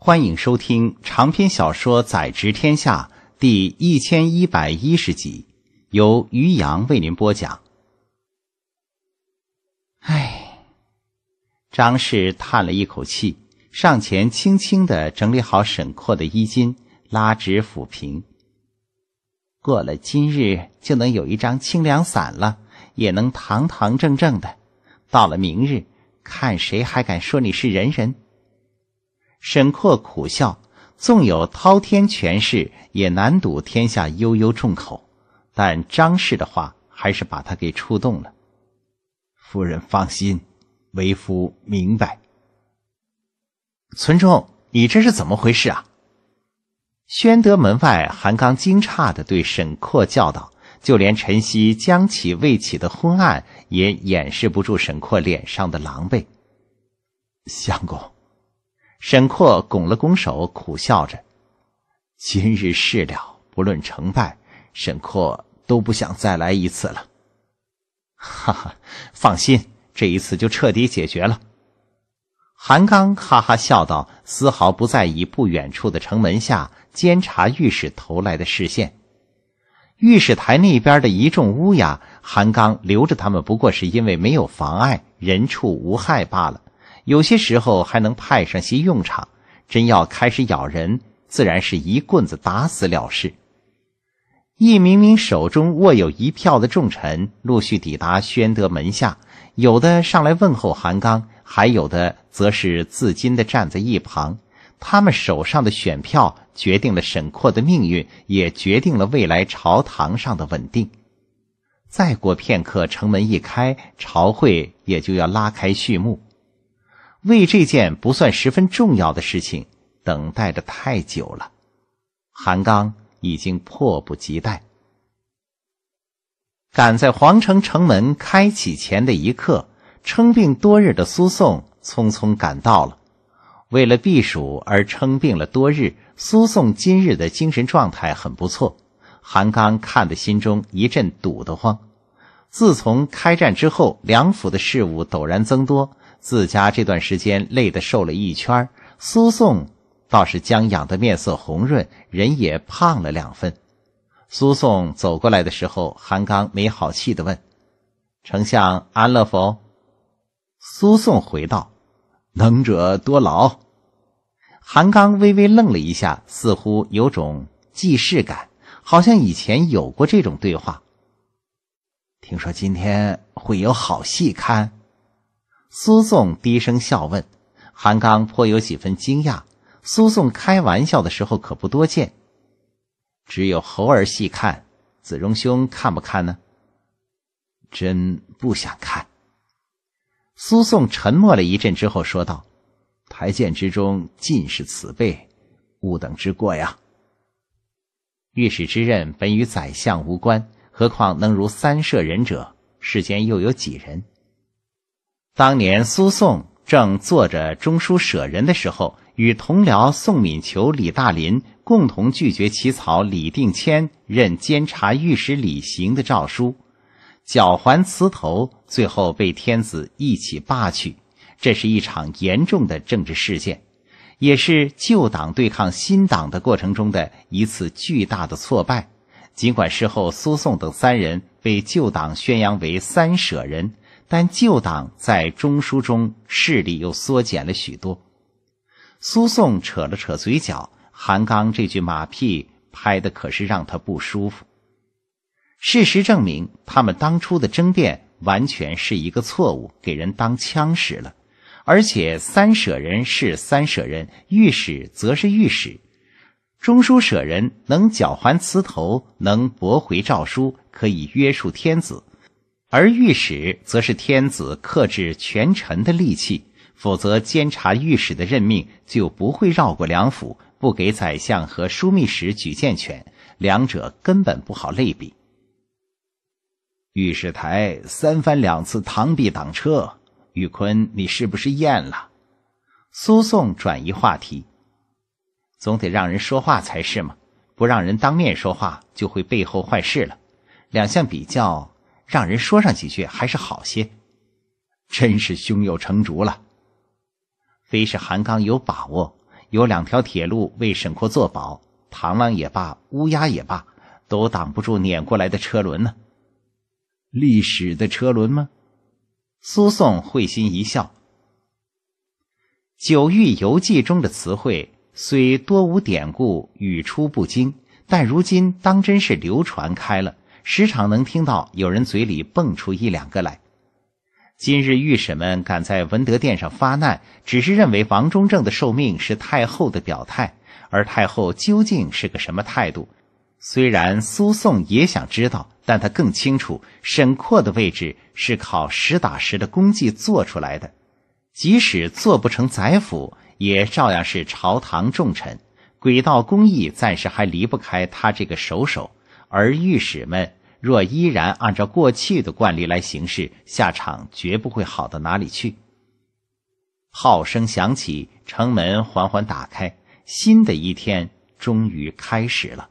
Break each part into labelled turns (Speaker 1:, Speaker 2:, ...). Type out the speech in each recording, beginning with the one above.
Speaker 1: 欢迎收听长篇小说《宰执天下》第一千一百一十集，由于洋为您播讲。唉，张氏叹了一口气，上前轻轻的整理好沈括的衣襟，拉直抚平。过了今日，就能有一张清凉伞了，也能堂堂正正的。到了明日，看谁还敢说你是人人。沈括苦笑，纵有滔天权势，也难堵天下悠悠众口。但张氏的话还是把他给触动了。夫人放心，为夫明白。存仲，你这是怎么回事啊？宣德门外，韩刚惊诧的对沈括叫道：“就连晨曦将起未起的昏暗，也掩饰不住沈括脸上的狼狈。”相公。沈括拱了拱手，苦笑着：“今日事了，不论成败，沈括都不想再来一次了。”“哈哈，放心，这一次就彻底解决了。”韩刚哈哈笑道，丝毫不在意不远处的城门下监察御史投来的视线。御史台那边的一众乌鸦，韩刚留着他们，不过是因为没有妨碍，人畜无害罢了。有些时候还能派上些用场，真要开始咬人，自然是一棍子打死了事。一明明手中握有一票的重臣陆续抵达宣德门下，有的上来问候韩刚，还有的则是自矜地站在一旁。他们手上的选票决定了沈括的命运，也决定了未来朝堂上的稳定。再过片刻，城门一开，朝会也就要拉开序幕。为这件不算十分重要的事情等待的太久了，韩刚已经迫不及待。赶在皇城城门开启前的一刻，称病多日的苏颂匆匆赶到了。为了避暑而称病了多日，苏颂今日的精神状态很不错。韩刚看得心中一阵堵得慌。自从开战之后，梁府的事务陡然增多。自家这段时间累得瘦了一圈，苏颂倒是将养的面色红润，人也胖了两分。苏颂走过来的时候，韩刚没好气地问：“丞相安乐否？”苏颂回道：“能者多劳。”韩刚微微愣了一下，似乎有种既视感，好像以前有过这种对话。听说今天会有好戏看。苏颂低声笑问：“韩刚颇有几分惊讶。苏颂开玩笑的时候可不多见。只有猴儿细看，子荣兄看不看呢？”“真不想看。”苏颂沉默了一阵之后说道：“台谏之中尽是此辈，吾等之过呀。御史之任本与宰相无关，何况能如三舍人者，世间又有几人？”当年苏颂正做着中书舍人的时候，与同僚宋敏求、李大林共同拒绝起草李定迁任监察御史李行的诏书，缴还辞头，最后被天子一起罢去。这是一场严重的政治事件，也是旧党对抗新党的过程中的一次巨大的挫败。尽管事后苏颂等三人被旧党宣扬为三舍人。但旧党在中枢中势力又缩减了许多。苏颂扯了扯嘴角，韩刚这句马屁拍的可是让他不舒服。事实证明，他们当初的争辩完全是一个错误，给人当枪使了。而且三舍人是三舍人，御史则是御史，中书舍人能缴还词头，能驳回诏书，可以约束天子。而御史则是天子克制权臣的利器，否则监察御史的任命就不会绕过梁府，不给宰相和枢密使举荐权，两者根本不好类比。御史台三番两次螳臂挡车，玉坤，你是不是厌了？苏颂转移话题，总得让人说话才是嘛，不让人当面说话就会背后坏事了，两相比较。让人说上几句还是好些，真是胸有成竹了。非是韩刚有把握，有两条铁路为沈括做保，螳螂也罢，乌鸦也罢，都挡不住碾过来的车轮呢。历史的车轮吗？苏颂会心一笑，《九域游记》中的词汇虽多无典故，语出不精，但如今当真是流传开了。时常能听到有人嘴里蹦出一两个来。今日御史们敢在文德殿上发难，只是认为王中正的受命是太后的表态，而太后究竟是个什么态度？虽然苏颂也想知道，但他更清楚沈括的位置是靠实打实的功绩做出来的。即使做不成宰辅，也照样是朝堂重臣。轨道工艺暂时还离不开他这个首首，而御史们。若依然按照过去的惯例来行事，下场绝不会好到哪里去。号声响起，城门缓缓打开，新的一天终于开始了。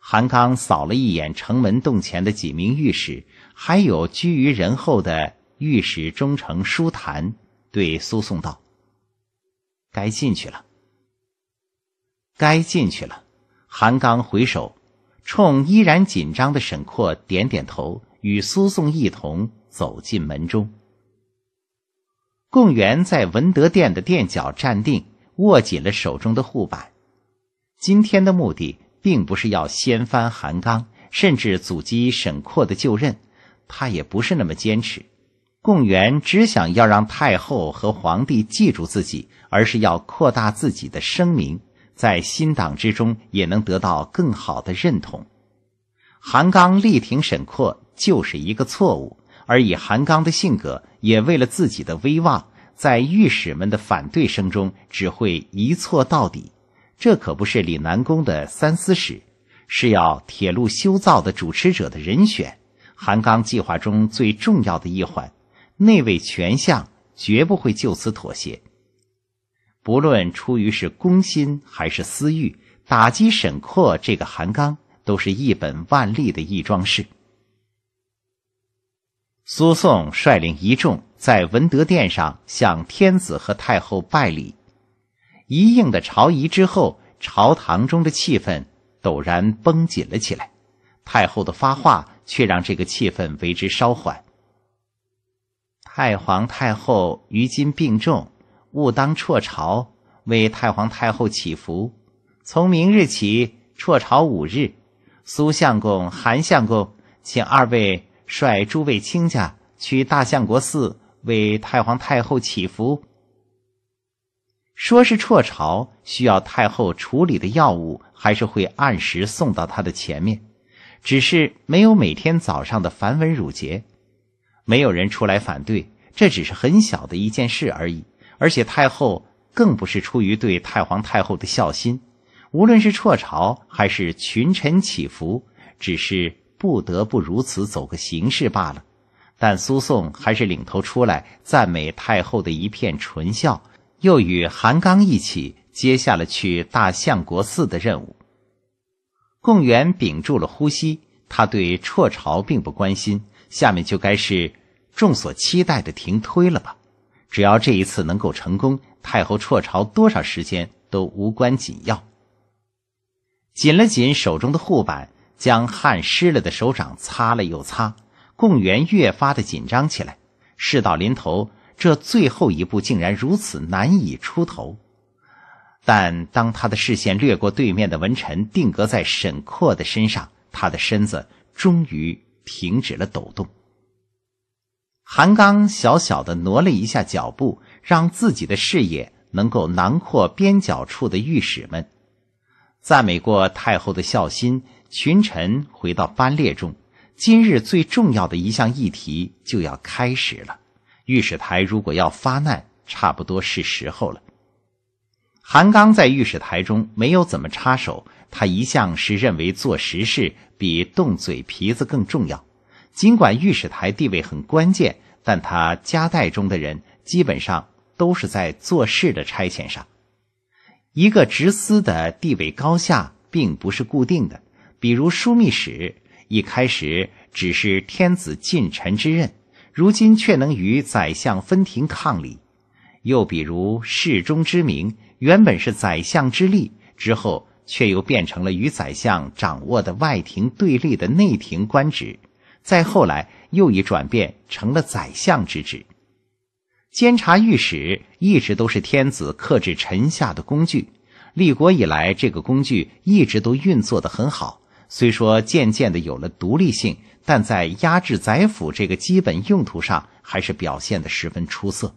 Speaker 1: 韩刚扫了一眼城门洞前的几名御史，还有居于人后的御史中丞舒坦，对苏颂道：“该进去了，该进去了。”韩刚回首。冲依然紧张的沈括点点头，与苏颂一同走进门中。贡元在文德殿的殿角站定，握紧了手中的护板。今天的目的并不是要掀翻韩刚，甚至阻击沈括的就任，他也不是那么坚持。贡元只想要让太后和皇帝记住自己，而是要扩大自己的声名。在新党之中也能得到更好的认同，韩刚力挺沈括就是一个错误，而以韩刚的性格，也为了自己的威望，在御史们的反对声中，只会一错到底。这可不是李南公的三司使，是要铁路修造的主持者的人选。韩刚计划中最重要的一环，内卫权相绝不会就此妥协。不论出于是公心还是私欲，打击沈括这个韩刚都是一本万利的一桩事。苏颂率领一众在文德殿上向天子和太后拜礼，一应的朝仪之后，朝堂中的气氛陡然绷紧了起来。太后的发话却让这个气氛为之稍缓。太皇太后于今病重。勿当辍朝为太皇太后祈福，从明日起辍朝五日。苏相公、韩相公，请二位率诸位亲家去大相国寺为太皇太后祈福。说是辍朝，需要太后处理的药物还是会按时送到她的前面，只是没有每天早上的繁文缛节，没有人出来反对，这只是很小的一件事而已。而且太后更不是出于对太皇太后的孝心，无论是辍朝还是群臣起伏，只是不得不如此走个形式罢了。但苏颂还是领头出来赞美太后的一片纯孝，又与韩刚一起接下了去大相国寺的任务。贡元屏住了呼吸，他对辍朝并不关心，下面就该是众所期待的停推了吧。只要这一次能够成功，太后辍朝多少时间都无关紧要。紧了紧手中的护板，将汗湿了的手掌擦了又擦。贡元越发的紧张起来。事到临头，这最后一步竟然如此难以出头。但当他的视线掠过对面的文臣，定格在沈括的身上，他的身子终于停止了抖动。韩刚小小的挪了一下脚步，让自己的视野能够囊括边角处的御史们。赞美过太后的孝心，群臣回到班列中，今日最重要的一项议题就要开始了。御史台如果要发难，差不多是时候了。韩刚在御史台中没有怎么插手，他一向是认为做实事比动嘴皮子更重要。尽管御史台地位很关键，但他夹带中的人基本上都是在做事的差遣上。一个直司的地位高下并不是固定的，比如枢密使一开始只是天子近臣之任，如今却能与宰相分庭抗礼；又比如侍中之名，原本是宰相之力，之后却又变成了与宰相掌握的外廷对立的内廷官职。再后来又已转变成了宰相之职，监察御史一直都是天子克制臣下的工具，立国以来这个工具一直都运作的很好。虽说渐渐的有了独立性，但在压制宰辅这个基本用途上还是表现的十分出色。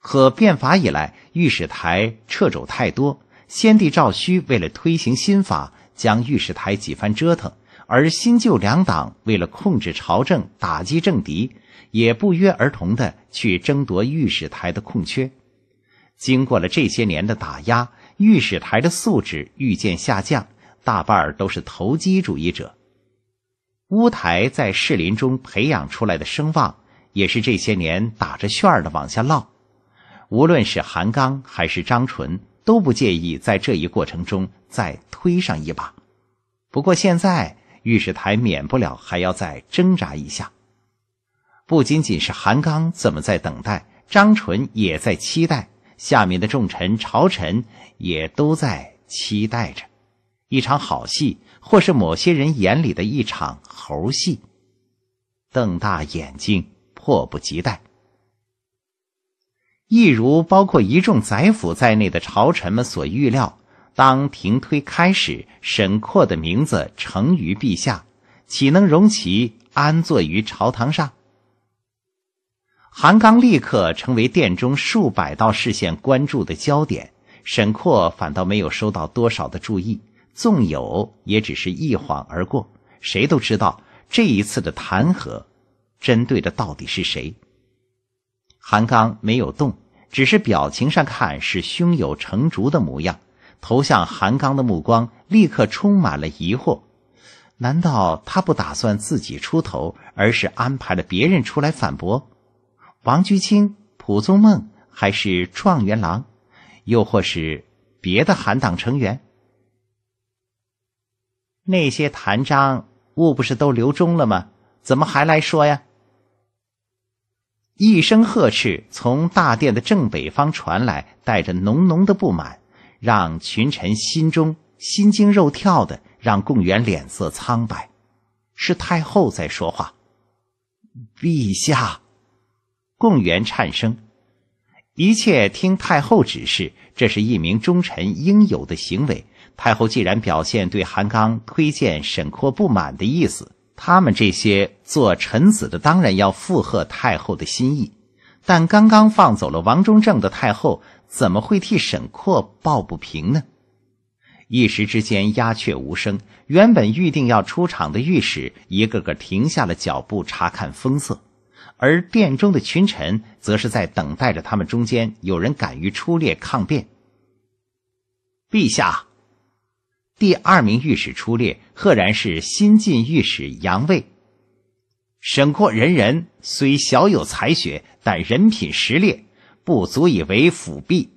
Speaker 1: 可变法以来，御史台掣肘太多，先帝赵顼为了推行新法，将御史台几番折腾。而新旧两党为了控制朝政、打击政敌，也不约而同的去争夺御史台的空缺。经过了这些年的打压，御史台的素质愈见下降，大半儿都是投机主义者。乌台在士林中培养出来的声望，也是这些年打着旋儿的往下落。无论是韩刚还是张纯，都不介意在这一过程中再推上一把。不过现在。御史台免不了还要再挣扎一下，不仅仅是韩刚怎么在等待，张纯也在期待，下面的众臣朝臣也都在期待着一场好戏，或是某些人眼里的一场猴戏，瞪大眼睛，迫不及待。一如包括一众宰辅在内的朝臣们所预料。当庭推开始，沈括的名字呈于陛下，岂能容其安坐于朝堂上？韩刚立刻成为殿中数百道视线关注的焦点，沈括反倒没有收到多少的注意，纵有也只是一晃而过。谁都知道这一次的弹劾，针对的到底是谁。韩刚没有动，只是表情上看是胸有成竹的模样。投向韩刚的目光立刻充满了疑惑：难道他不打算自己出头，而是安排了别人出来反驳？王居清、蒲宗梦还是状元郎，又或是别的韩党成员？那些谭章物不是都留中了吗？怎么还来说呀？一声呵斥从大殿的正北方传来，带着浓浓的不满。让群臣心中心惊肉跳的，让贡元脸色苍白。是太后在说话。陛下，贡元颤声：“一切听太后指示，这是一名忠臣应有的行为。太后既然表现对韩刚推荐沈括不满的意思，他们这些做臣子的当然要附和太后的心意。但刚刚放走了王忠正的太后。”怎么会替沈括抱不平呢？一时之间鸦雀无声。原本预定要出场的御史一个个停下了脚步，查看风色；而殿中的群臣则是在等待着他们中间有人敢于出列抗辩。陛下，第二名御史出列，赫然是新晋御史杨位。沈括人人虽小有才学，但人品实烈，不足以为辅弼，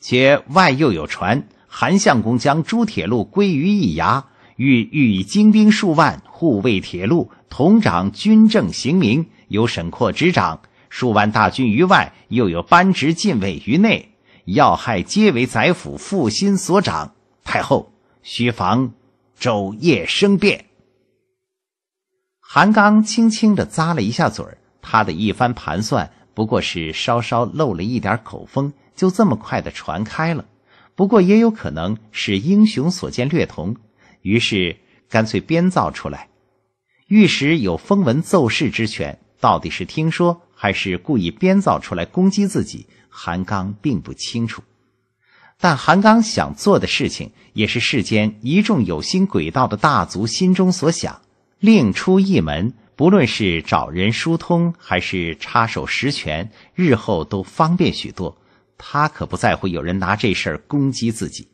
Speaker 1: 且外又有传韩相公将诸铁路归于一衙，欲欲以精兵数万护卫铁路，同掌军政刑名，由沈括执掌。数万大军于外，又有班直禁卫于内，要害皆为宰府负心所掌。太后须防昼夜生变。韩刚轻轻地咂了一下嘴儿，他的一番盘算。不过是稍稍漏了一点口风，就这么快的传开了。不过也有可能是英雄所见略同，于是干脆编造出来。御史有封文奏事之权，到底是听说还是故意编造出来攻击自己？韩刚并不清楚。但韩刚想做的事情，也是世间一众有心诡道的大族心中所想，另出一门。无论是找人疏通，还是插手实权，日后都方便许多。他可不在乎有人拿这事儿攻击自己，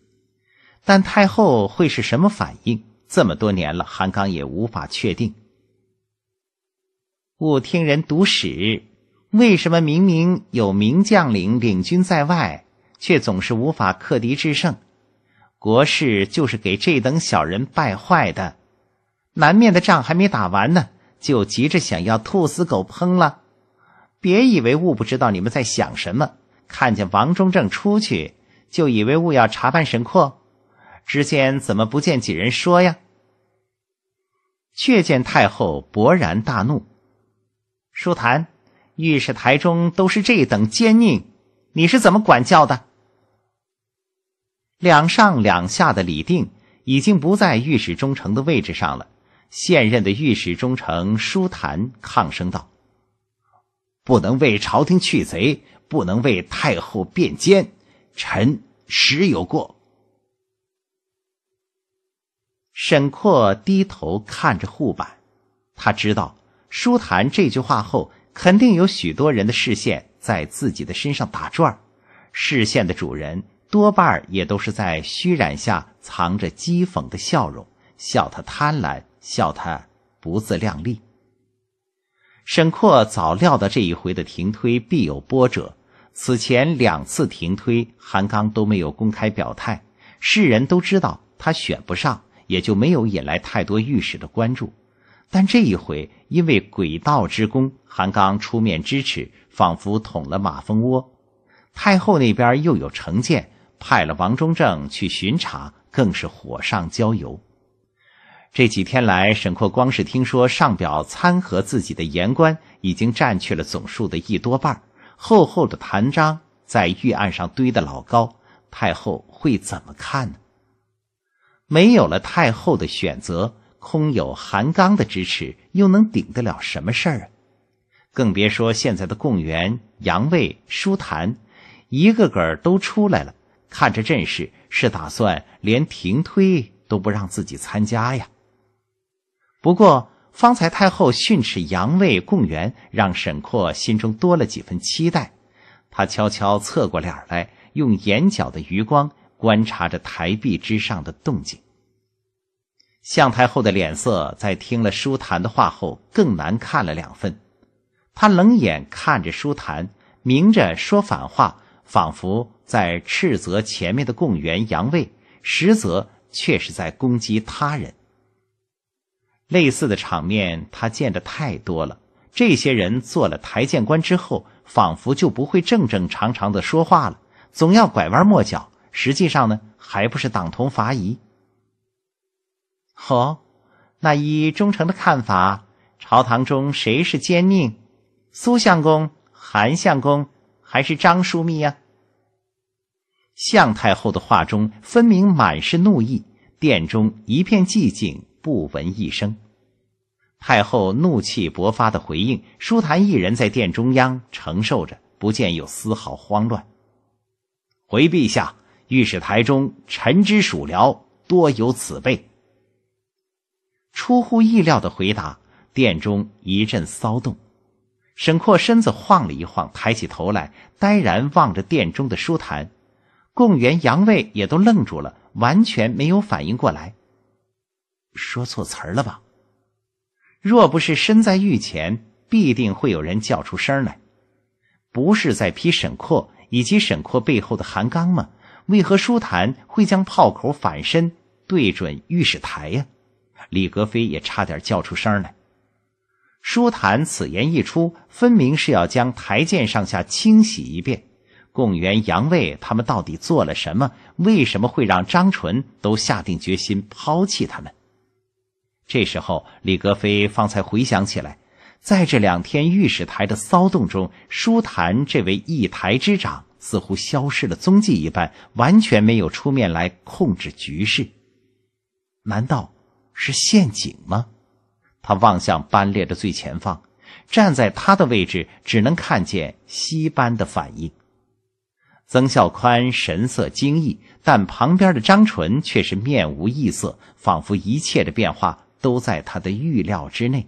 Speaker 1: 但太后会是什么反应？这么多年了，韩刚也无法确定。我听人读史，为什么明明有名将领领军在外，却总是无法克敌制胜？国事就是给这等小人败坏的。南面的仗还没打完呢。就急着想要兔死狗烹了，别以为雾不知道你们在想什么。看见王中正出去，就以为雾要查办沈括，之间怎么不见几人说呀？却见太后勃然大怒：“舒谈，御史台中都是这等奸佞，你是怎么管教的？”两上两下的李定已经不在御史中丞的位置上了。现任的御史中丞舒坦抗声道：“不能为朝廷去贼，不能为太后辩奸，臣实有过。”沈括低头看着护板，他知道舒坦这句话后，肯定有许多人的视线在自己的身上打转视线的主人多半也都是在虚染下藏着讥讽的笑容，笑他贪婪。笑他不自量力。沈括早料到这一回的停推必有波折，此前两次停推韩刚都没有公开表态，世人都知道他选不上，也就没有引来太多御史的关注。但这一回因为诡道之功，韩刚出面支持，仿佛捅了马蜂窝。太后那边又有成见，派了王中正去巡查，更是火上浇油。这几天来，沈括光是听说上表参劾自己的言官，已经占去了总数的一多半厚厚的弹章在御案上堆得老高，太后会怎么看呢？没有了太后的选择，空有韩刚的支持，又能顶得了什么事儿啊？更别说现在的贡元、杨卫、舒坦，一个个都出来了。看这阵势，是打算连廷推都不让自己参加呀？不过，方才太后训斥杨位、贡元，让沈括心中多了几分期待。他悄悄侧过脸来，用眼角的余光观察着台壁之上的动静。向太后的脸色在听了舒谈的话后更难看了两分，他冷眼看着舒谈，明着说反话，仿佛在斥责前面的贡元、杨位，实则却是在攻击他人。类似的场面，他见的太多了。这些人做了台谏官之后，仿佛就不会正正常常的说话了，总要拐弯抹角。实际上呢，还不是党同伐异。哦，那依忠诚的看法，朝堂中谁是奸佞？苏相公、韩相公，还是张枢密呀？向太后的话中分明满是怒意，殿中一片寂静。不闻一声，太后怒气勃发的回应。舒谈一人在殿中央承受着，不见有丝毫慌乱。回陛下，御史台中臣之属僚多有此辈。出乎意料的回答，殿中一阵骚动。沈括身子晃了一晃，抬起头来，呆然望着殿中的舒谈。贡元、杨卫也都愣住了，完全没有反应过来。说错词儿了吧？若不是身在御前，必定会有人叫出声来。不是在批沈括以及沈括背后的韩刚吗？为何舒坦会将炮口反身对准御史台呀？李格非也差点叫出声来。舒坦此言一出，分明是要将台谏上下清洗一遍。贡元、杨卫他们到底做了什么？为什么会让张纯都下定决心抛弃他们？这时候，李格非方才回想起来，在这两天御史台的骚动中，舒坦这位一台之长似乎消失了踪迹一般，完全没有出面来控制局势。难道是陷阱吗？他望向班列的最前方，站在他的位置，只能看见西班的反应。曾孝宽神色惊异，但旁边的张纯却是面无异色，仿佛一切的变化。都在他的预料之内。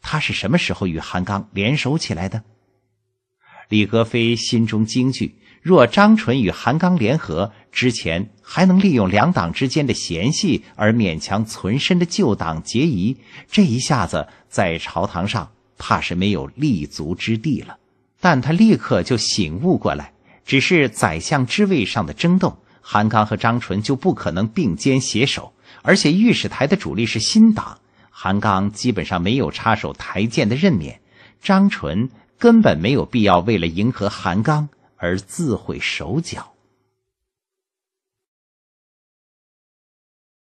Speaker 1: 他是什么时候与韩刚联手起来的？李格非心中惊惧。若张纯与韩刚联合之前，还能利用两党之间的嫌隙而勉强存身的旧党结疑，这一下子在朝堂上怕是没有立足之地了。但他立刻就醒悟过来，只是宰相之位上的争斗，韩刚和张纯就不可能并肩携手。而且御史台的主力是新党，韩刚基本上没有插手台谏的任免，张纯根本没有必要为了迎合韩刚而自毁手脚。